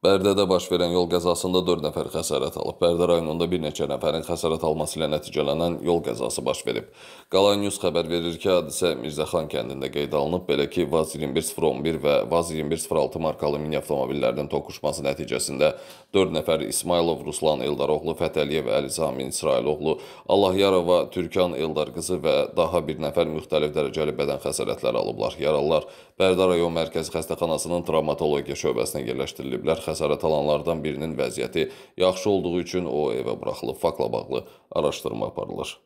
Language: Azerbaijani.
Bərdədə baş verən yol qəzasında 4 nəfər xəsarət alıb. Bərdə rayonunda bir neçə nəfərin xəsarət alması ilə nəticələnən yol qəzası baş verib. Qala News xəbər verir ki, hadisə Mirzəxan kəndində qeydə alınıb. Belə ki, Vaz 2101 və Vaz 2106 markalı mini avtomobillərinin toqquşması nəticəsində 4 nəfər İsmailov Ruslan Eldaroğlu, Fətəliyev Əli Zamin İsrailoğlu, Allahyarova Türkan Eldar qızı və daha bir nəfər müxtəlif dərəcəli bədən xəsarətləri alıblar. Yaralılar Bərdə rayon mərkəzi xəstəxanasının travmatologiya şöbəsinə yerləşdiriliblər xəsarət alanlardan birinin vəziyyəti yaxşı olduğu üçün o evə buraxılıb. Faktla bağlı araşdırma aparılır.